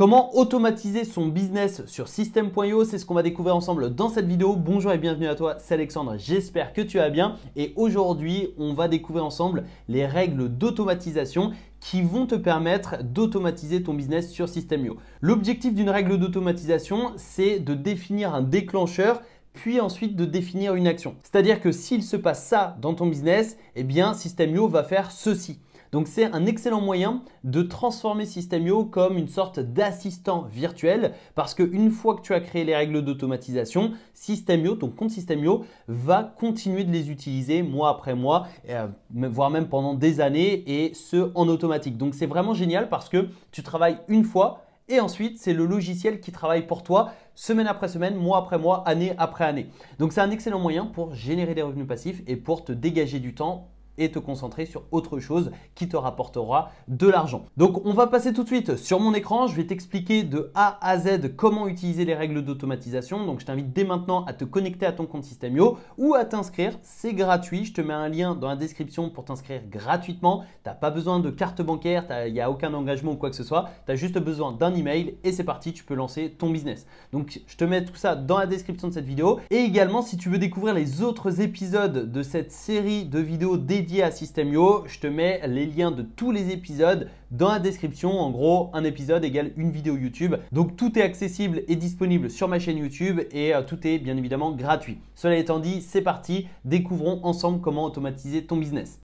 Comment automatiser son business sur System.io C'est ce qu'on va découvrir ensemble dans cette vidéo. Bonjour et bienvenue à toi, c'est Alexandre, j'espère que tu vas bien. Et aujourd'hui, on va découvrir ensemble les règles d'automatisation qui vont te permettre d'automatiser ton business sur System.io. L'objectif d'une règle d'automatisation, c'est de définir un déclencheur puis ensuite de définir une action. C'est-à-dire que s'il se passe ça dans ton business, eh bien Systemio va faire ceci. Donc c'est un excellent moyen de transformer Systemio comme une sorte d'assistant virtuel parce qu'une fois que tu as créé les règles d'automatisation, Systemio, ton compte Systemio, va continuer de les utiliser mois après mois, euh, voire même pendant des années et ce en automatique. Donc c'est vraiment génial parce que tu travailles une fois et ensuite, c'est le logiciel qui travaille pour toi semaine après semaine, mois après mois, année après année. Donc c'est un excellent moyen pour générer des revenus passifs et pour te dégager du temps et te concentrer sur autre chose qui te rapportera de l'argent. Donc on va passer tout de suite sur mon écran, je vais t'expliquer de A à Z comment utiliser les règles d'automatisation. Donc je t'invite dès maintenant à te connecter à ton compte Systemio ou à t'inscrire, c'est gratuit, je te mets un lien dans la description pour t'inscrire gratuitement. Tu n'as pas besoin de carte bancaire, il n'y a aucun engagement ou quoi que ce soit, tu as juste besoin d'un email et c'est parti, tu peux lancer ton business. Donc je te mets tout ça dans la description de cette vidéo et également si tu veux découvrir les autres épisodes de cette série de vidéos dédiées à Systemio. Je te mets les liens de tous les épisodes dans la description. En gros, un épisode égale une vidéo YouTube. Donc tout est accessible et disponible sur ma chaîne YouTube et euh, tout est bien évidemment gratuit. Cela étant dit, c'est parti, découvrons ensemble comment automatiser ton business.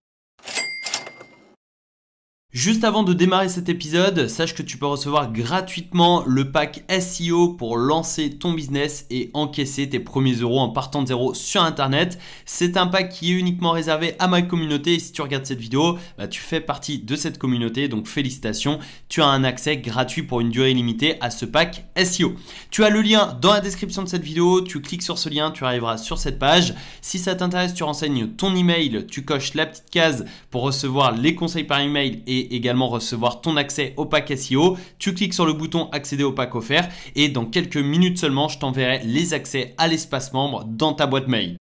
Juste avant de démarrer cet épisode, sache que tu peux recevoir gratuitement le pack SEO pour lancer ton business et encaisser tes premiers euros en partant de zéro sur Internet. C'est un pack qui est uniquement réservé à ma communauté et si tu regardes cette vidéo, bah, tu fais partie de cette communauté, donc félicitations, tu as un accès gratuit pour une durée limitée à ce pack SEO. Tu as le lien dans la description de cette vidéo, tu cliques sur ce lien, tu arriveras sur cette page. Si ça t'intéresse, tu renseignes ton email, tu coches la petite case pour recevoir les conseils par email et également recevoir ton accès au pack SEO. Tu cliques sur le bouton accéder au pack offert et dans quelques minutes seulement, je t'enverrai les accès à l'espace membre dans ta boîte mail.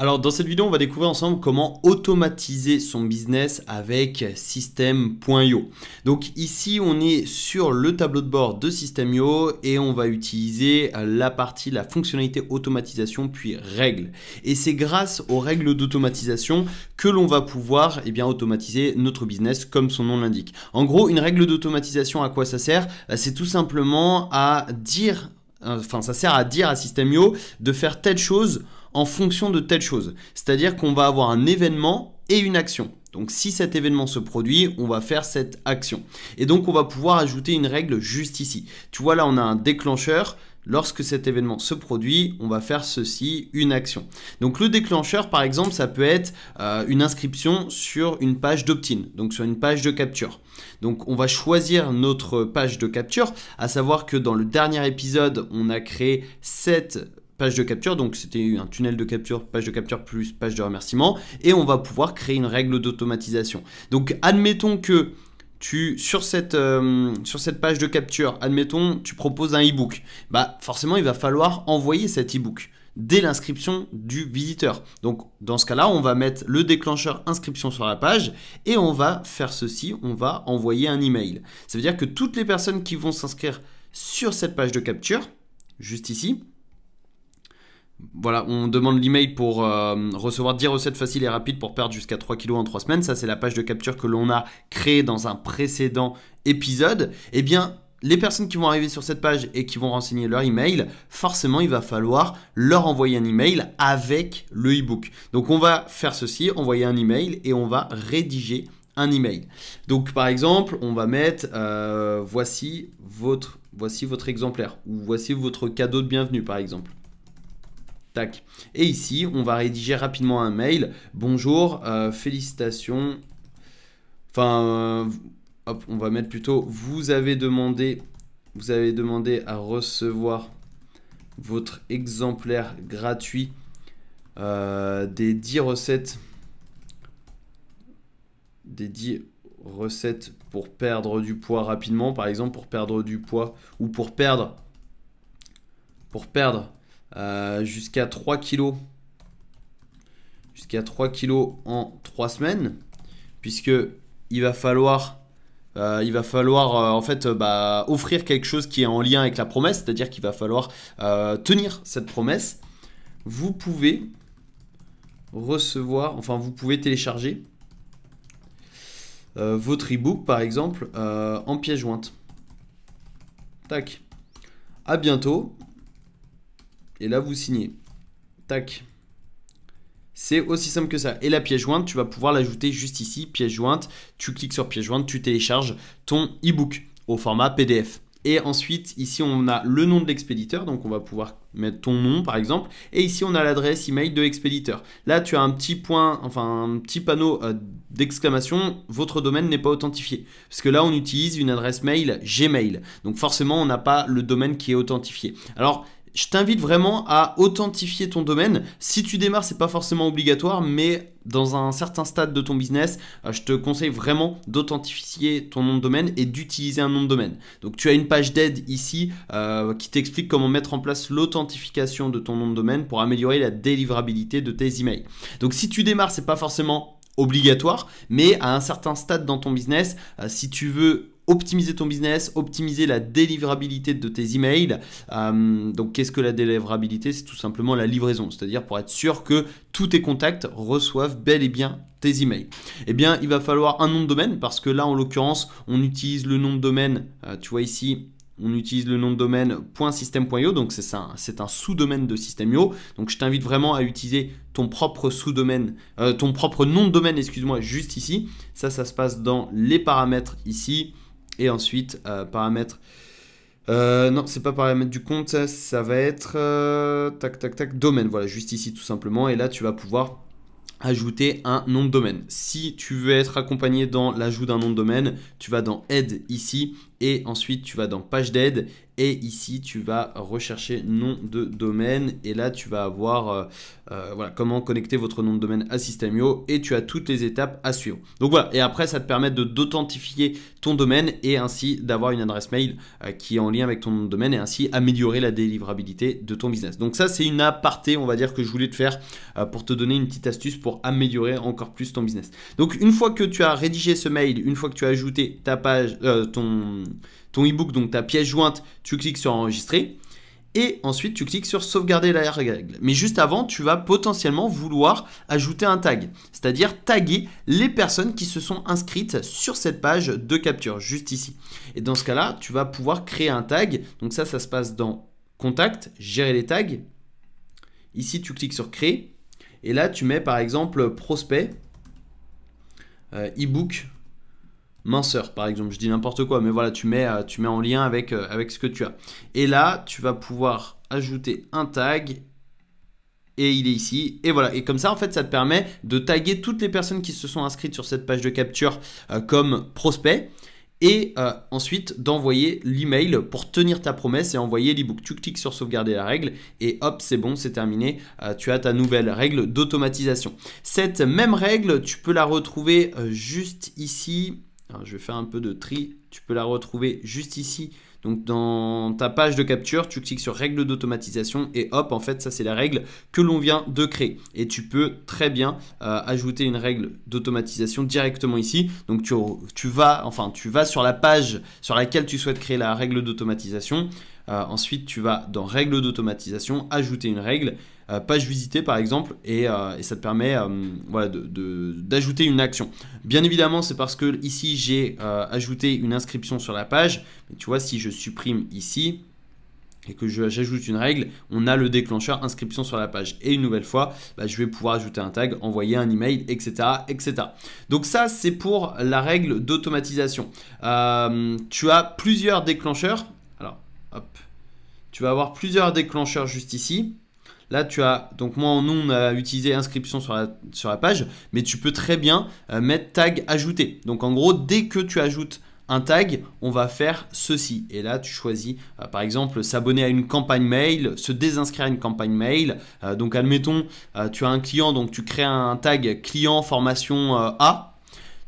Alors dans cette vidéo, on va découvrir ensemble comment automatiser son business avec System.io. Donc ici, on est sur le tableau de bord de System.io et on va utiliser la partie, la fonctionnalité automatisation puis règles. Et c'est grâce aux règles d'automatisation que l'on va pouvoir eh bien, automatiser notre business comme son nom l'indique. En gros, une règle d'automatisation, à quoi ça sert bah, C'est tout simplement à dire, enfin ça sert à dire à System.io de faire telle chose en fonction de telle chose. C'est-à-dire qu'on va avoir un événement et une action. Donc si cet événement se produit, on va faire cette action. Et donc on va pouvoir ajouter une règle juste ici. Tu vois là, on a un déclencheur. Lorsque cet événement se produit, on va faire ceci, une action. Donc le déclencheur, par exemple, ça peut être euh, une inscription sur une page d'opt-in, donc sur une page de capture. Donc on va choisir notre page de capture, à savoir que dans le dernier épisode, on a créé cette page de capture, donc c'était un tunnel de capture, page de capture plus page de remerciement, et on va pouvoir créer une règle d'automatisation. Donc admettons que tu sur cette, euh, sur cette page de capture, admettons, tu proposes un e-book. Bah forcément, il va falloir envoyer cet e-book dès l'inscription du visiteur. Donc dans ce cas-là, on va mettre le déclencheur inscription sur la page et on va faire ceci, on va envoyer un email. Ça veut dire que toutes les personnes qui vont s'inscrire sur cette page de capture, juste ici, voilà, on demande l'email pour euh, recevoir 10 recettes faciles et rapides pour perdre jusqu'à 3 kilos en 3 semaines. Ça, c'est la page de capture que l'on a créée dans un précédent épisode. Eh bien, les personnes qui vont arriver sur cette page et qui vont renseigner leur email, forcément, il va falloir leur envoyer un email avec le e-book. Donc, on va faire ceci, envoyer un email et on va rédiger un email. Donc, par exemple, on va mettre euh, voici votre voici votre exemplaire ou voici votre cadeau de bienvenue, par exemple. Et ici, on va rédiger rapidement un mail. Bonjour, euh, félicitations. Enfin, euh, hop, on va mettre plutôt vous avez demandé, vous avez demandé à recevoir votre exemplaire gratuit euh, des 10 recettes des 10 recettes pour perdre du poids rapidement par exemple pour perdre du poids ou pour perdre pour perdre euh, jusqu'à 3 kilos. Jusqu'à 3 kilos en 3 semaines. Puisque il va falloir, euh, il va falloir euh, en fait bah, offrir quelque chose qui est en lien avec la promesse, c'est-à-dire qu'il va falloir tenir cette promesse. Vous pouvez recevoir, enfin vous pouvez télécharger votre ebook par exemple en pièce jointe. Tac. À bientôt. Et là, vous signez. Tac. C'est aussi simple que ça. Et la pièce jointe, tu vas pouvoir l'ajouter juste ici, pièce jointe. Tu cliques sur pièce jointe, tu télécharges ton e-book au format PDF. Et ensuite, ici, on a le nom de l'expéditeur, donc on va pouvoir mettre ton nom par exemple. Et ici, on a l'adresse email de l'expéditeur. Là, tu as un petit point, enfin un petit panneau euh, d'exclamation, votre domaine n'est pas authentifié. Parce que là, on utilise une adresse mail Gmail. Donc forcément, on n'a pas le domaine qui est authentifié. Alors, je t'invite vraiment à authentifier ton domaine. Si tu démarres, c'est pas forcément obligatoire, mais dans un certain stade de ton business, euh, je te conseille vraiment d'authentifier ton nom de domaine et d'utiliser un nom de domaine. Donc tu as une page d'aide ici euh, qui t'explique comment mettre en place l'authentification de ton nom de domaine pour améliorer la délivrabilité de tes emails. Donc si tu démarres, c'est pas forcément obligatoire, mais à un certain stade dans ton business, euh, si tu veux optimiser ton business, optimiser la délivrabilité de tes emails. Euh, donc qu'est-ce que la délivrabilité C'est tout simplement la livraison, c'est-à-dire pour être sûr que tous tes contacts reçoivent bel et bien tes emails. Eh bien, il va falloir un nom de domaine parce que là, en l'occurrence, on utilise le nom de domaine, euh, tu vois ici, on utilise le nom de domaine .system.io, donc c'est un, un sous-domaine de System.io. Donc je t'invite vraiment à utiliser ton propre sous-domaine, euh, ton propre nom de domaine, excuse-moi, juste ici. Ça, ça se passe dans les paramètres ici. Et ensuite, euh, paramètres. Euh, non, c'est pas paramètre du compte, ça, ça va être euh, tac tac tac domaine. Voilà, juste ici tout simplement. Et là, tu vas pouvoir ajouter un nom de domaine. Si tu veux être accompagné dans l'ajout d'un nom de domaine, tu vas dans Aide ici et ensuite tu vas dans page d'aide et ici tu vas rechercher nom de domaine et là tu vas avoir euh, euh, voilà, comment connecter votre nom de domaine à Systemio et tu as toutes les étapes à suivre. Donc voilà, et après ça te permet d'authentifier ton domaine et ainsi d'avoir une adresse mail euh, qui est en lien avec ton nom de domaine et ainsi améliorer la délivrabilité de ton business. Donc ça c'est une aparté on va dire que je voulais te faire pour te donner une petite astuce pour améliorer encore plus ton business. Donc une fois que tu as rédigé ce mail, une fois que tu as ajouté ta page, ton, ton ebook, donc ta pièce jointe, tu cliques sur enregistrer. Et ensuite, tu cliques sur sauvegarder la règle. Mais juste avant, tu vas potentiellement vouloir ajouter un tag, c'est-à-dire taguer les personnes qui se sont inscrites sur cette page de capture, juste ici. Et dans ce cas-là, tu vas pouvoir créer un tag. Donc ça, ça se passe dans Contact, gérer les tags. Ici, tu cliques sur Créer. Et là, tu mets par exemple prospect, euh, ebook minceur par exemple, je dis n'importe quoi, mais voilà, tu mets, euh, tu mets en lien avec, euh, avec ce que tu as. Et là, tu vas pouvoir ajouter un tag et il est ici. Et voilà. Et comme ça, en fait, ça te permet de taguer toutes les personnes qui se sont inscrites sur cette page de capture euh, comme prospect, Et ensuite d'envoyer l'email pour tenir ta promesse et envoyer l'ebook. Tu cliques sur sauvegarder la règle et hop, c'est bon, c'est terminé. tu as ta nouvelle règle d'automatisation. Cette même règle, tu peux la retrouver juste ici je vais faire un peu de tri. Tu peux la retrouver juste ici. Donc dans ta page de capture, tu cliques sur règles d'automatisation et hop, en fait, ça c'est la règle que l'on vient de créer. Et tu peux très bien euh, ajouter une règle d'automatisation directement ici. Donc tu, vas, enfin, tu vas sur la page sur laquelle tu souhaites créer la règle d'automatisation. Euh, ensuite, tu vas dans règles d'automatisation, ajouter une règle euh, page visitée par exemple, et, euh, ça te permet euh, d'ajouter une action. Bien évidemment, c'est parce que ici j'ai ajouté une inscription sur la page, mais tu vois, si je supprime ici, et que j'ajoute une règle, on a le déclencheur inscription sur la page. Et une nouvelle fois, bah, je vais pouvoir ajouter un tag, envoyer un email, etc. etc. Donc ça, c'est pour la règle d'automatisation. tu as plusieurs déclencheurs. Alors, hop. Tu vas avoir plusieurs déclencheurs juste ici. Là, tu as, donc moi, nous, on a utilisé inscription sur la, page, mais tu peux très bien euh, mettre tag ajouté. Donc en gros, dès que tu ajoutes un tag, on va faire ceci. Et là, tu choisis, euh, par exemple, s'abonner à une campagne mail, se désinscrire à une campagne mail. Euh, donc, admettons, tu as un client, donc tu crées un tag client formation A.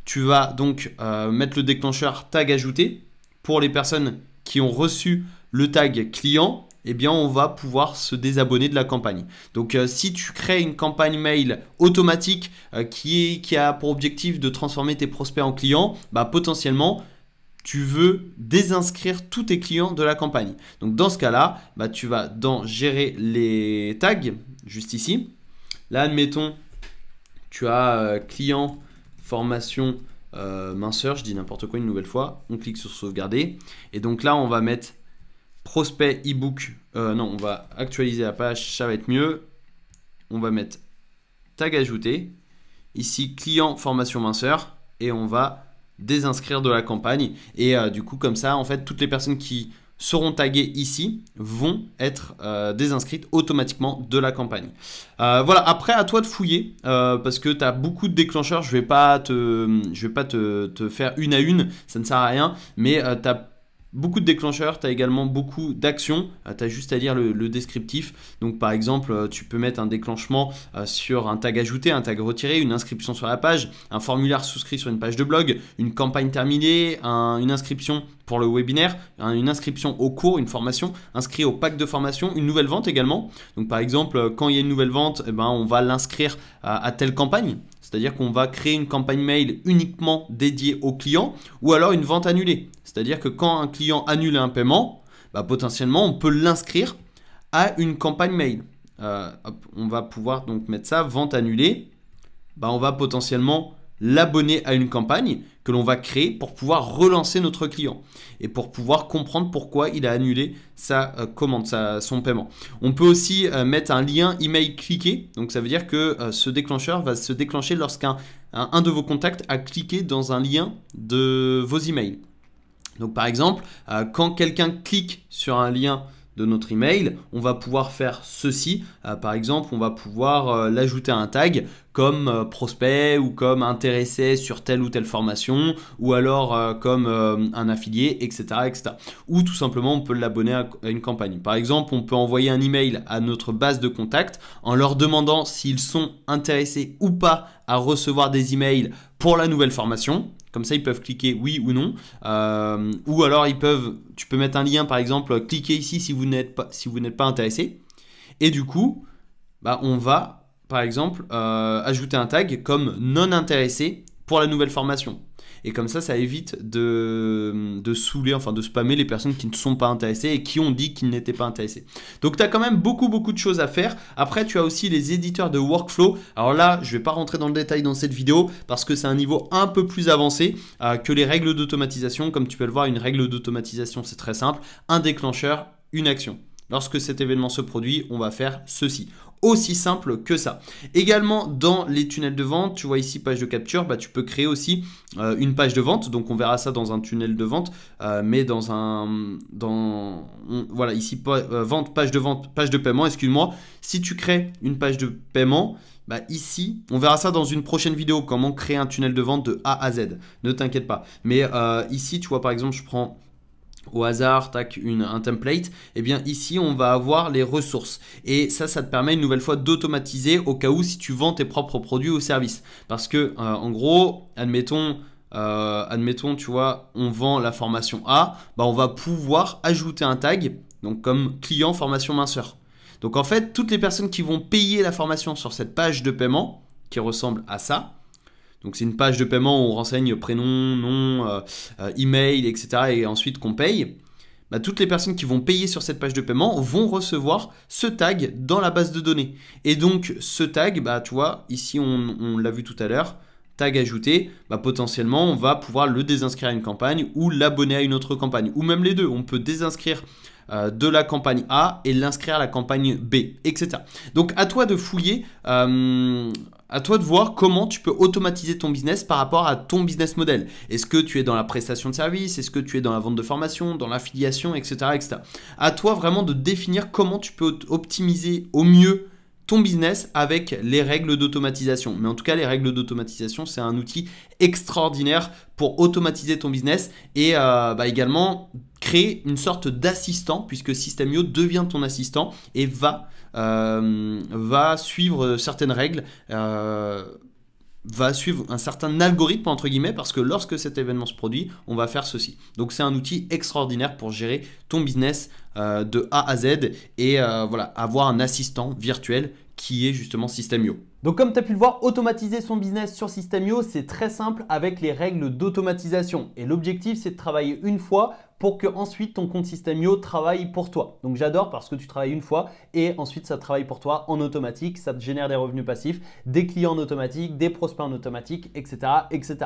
Tu vas donc mettre le déclencheur tag ajouté pour les personnes qui ont reçu le tag client eh bien on va pouvoir se désabonner de la campagne. Donc euh, si tu crées une campagne mail automatique euh, qui, qui a pour objectif de transformer tes prospects en clients, bah, potentiellement tu veux désinscrire tous tes clients de la campagne. Donc dans ce cas-là, bah, tu vas dans gérer les tags, juste ici. Là, admettons, tu as euh, client, formation, minceur, je dis n'importe quoi une nouvelle fois. On clique sur sauvegarder. Et donc là, on va mettre prospect ebook. Euh, non, on va actualiser la page, ça va être mieux. On va mettre tag ajouté. Ici, client formation minceur. Et on va désinscrire de la campagne. Et euh, du coup, comme ça, en fait, toutes les personnes qui seront taguées ici vont être euh, désinscrites automatiquement de la campagne. voilà, après à toi de fouiller parce que tu as beaucoup de déclencheurs, je vais pas te je vais pas te, te, faire une à une, ça ne sert à rien, mais tu as beaucoup de déclencheurs, tu as également beaucoup d'actions, euh, tu as juste à lire le, descriptif. Donc par exemple, euh, tu peux mettre un déclenchement euh, sur un tag ajouté, un tag retiré, une inscription sur la page, un formulaire souscrit sur une page de blog, une campagne terminée, une inscription pour le webinaire, une inscription au cours, une formation, inscrit au pack de formation, une nouvelle vente également. Donc par exemple, quand il y a une nouvelle vente, eh ben, on va l'inscrire à telle campagne c'est-à-dire qu'on va créer une campagne mail uniquement dédiée aux clients, ou alors une vente annulée, c'est-à-dire que quand un client annule un paiement, bah, potentiellement on peut l'inscrire à une campagne mail. Euh, on va pouvoir donc mettre ça, vente annulée, bah, on va potentiellement l'abonner à une campagne que l'on va créer pour pouvoir relancer notre client et pour pouvoir comprendre pourquoi il a annulé sa euh, commande, son paiement. On peut aussi euh, mettre un lien email cliqué, donc ça veut dire que euh, ce déclencheur va se déclencher lorsqu'un de vos contacts a cliqué dans un lien de vos emails. Donc par exemple, quand quelqu'un clique sur un lien notre email, on va pouvoir faire ceci. Euh, par exemple, on va pouvoir euh, l'ajouter à un tag comme euh, prospect ou comme intéressé sur telle ou telle formation ou alors comme un affilié, etc., etc. Ou tout simplement, on peut l'abonner à, une campagne. Par exemple, on peut envoyer un email à notre base de contact en leur demandant s'ils sont intéressés ou pas à recevoir des emails pour la nouvelle formation. Comme ça, ils peuvent cliquer oui ou non. Euh, ou alors, ils peuvent, tu peux mettre un lien, par exemple, cliquez ici si vous n'êtes pas, si pas intéressé. Et du coup, bah, on va, par exemple, euh, ajouter un tag comme non intéressé pour la nouvelle formation. Et comme ça, ça évite de, de saouler, enfin de spammer les personnes qui ne sont pas intéressées et qui ont dit qu'ils n'étaient pas intéressés. Donc tu as quand même beaucoup, beaucoup de choses à faire. Après, tu as aussi les éditeurs de workflow. Alors là, je ne vais pas rentrer dans le détail dans cette vidéo parce que c'est un niveau un peu plus avancé euh, que les règles d'automatisation. Comme tu peux le voir, une règle d'automatisation, c'est très simple. Un déclencheur, une action. Lorsque cet événement se produit, on va faire ceci aussi simple que ça. Également dans les tunnels de vente, tu vois ici page de capture, bah, tu peux créer aussi euh, une page de vente. Donc on verra ça dans un tunnel de vente, euh, mais dans un dans voilà ici euh, vente page de vente page de paiement. Excuse-moi. Si tu crées une page de paiement, bah ici, on verra ça dans une prochaine vidéo comment créer un tunnel de vente de A à Z. Ne t'inquiète pas. Mais ici, tu vois par exemple, je prends au hasard, tac, une, un template, et eh bien ici on va avoir les ressources. Et ça, ça te permet une nouvelle fois d'automatiser au cas où si tu vends tes propres produits ou services. Parce que euh, en gros, admettons, euh, admettons, tu vois, on vend la formation A, bah on va pouvoir ajouter un tag, donc comme client formation minceur. Donc en fait, toutes les personnes qui vont payer la formation sur cette page de paiement, qui ressemble à ça, donc c'est une page de paiement où on renseigne prénom, nom, euh, euh, email, etc. Et ensuite qu'on paye. Bah, toutes les personnes qui vont payer sur cette page de paiement vont recevoir ce tag dans la base de données. Et donc ce tag, bah, tu vois, ici on, l'a vu tout à l'heure, tag ajouté, bah, potentiellement on va pouvoir le désinscrire à une campagne ou l'abonner à une autre campagne, ou même les deux. On peut désinscrire euh, de la campagne A et l'inscrire à la campagne B, etc. Donc à toi de fouiller à toi de voir comment tu peux automatiser ton business par rapport à ton business model. Est-ce que tu es dans la prestation de service Est-ce que tu es dans la vente de formation Dans l'affiliation etc., etc. À toi vraiment de définir comment tu peux optimiser au mieux ton business avec les règles d'automatisation. Mais en tout cas, les règles d'automatisation, c'est un outil extraordinaire pour automatiser ton business et euh, bah, également créer une sorte d'assistant, puisque Systemio devient ton assistant et va euh, va suivre certaines règles euh, va suivre un certain algorithme entre guillemets parce que lorsque cet événement se produit, on va faire ceci. Donc c'est un outil extraordinaire pour gérer ton business euh, de A à Z et voilà, avoir un assistant virtuel qui est justement Systemio. Donc comme tu as pu le voir, automatiser son business sur Systemio, c'est très simple avec les règles d'automatisation. Et l'objectif, c'est de travailler une fois pour que ensuite ton compte Systemio travaille pour toi. Donc j'adore parce que tu travailles une fois et ensuite ça travaille pour toi en automatique, ça te génère des revenus passifs, des clients en automatique, des prospects en automatique, etc. etc.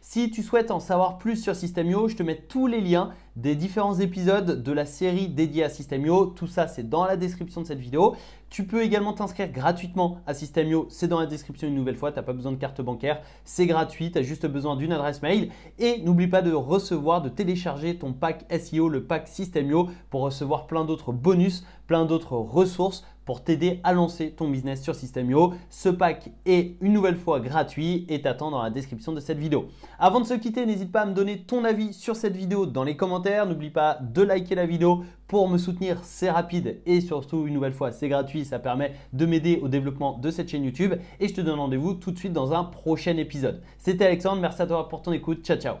Si tu souhaites en savoir plus sur Systemio, je te mets tous les liens des différents épisodes de la série dédiée à Systemio. Tout ça, c'est dans la description de cette vidéo. Tu peux également t'inscrire gratuitement à Systemio. C'est dans la description une nouvelle fois. Tu n'as pas besoin de carte bancaire. C'est gratuit. Tu as juste besoin d'une adresse mail. Et n'oublie pas de recevoir, de télécharger ton pack SEO, le pack Systemio, pour recevoir plein d'autres bonus, plein d'autres ressources pour t'aider à lancer ton business sur Systemio. Ce pack est une nouvelle fois gratuit et t'attend dans la description de cette vidéo. Avant de se quitter, n'hésite pas à me donner ton avis sur cette vidéo dans les commentaires. N'oublie pas de liker la vidéo pour me soutenir, c'est rapide et surtout une nouvelle fois, c'est gratuit, ça permet de m'aider au développement de cette chaîne YouTube et je te donne rendez-vous tout de suite dans un prochain épisode. C'était Alexandre, merci à toi pour ton écoute, ciao ciao.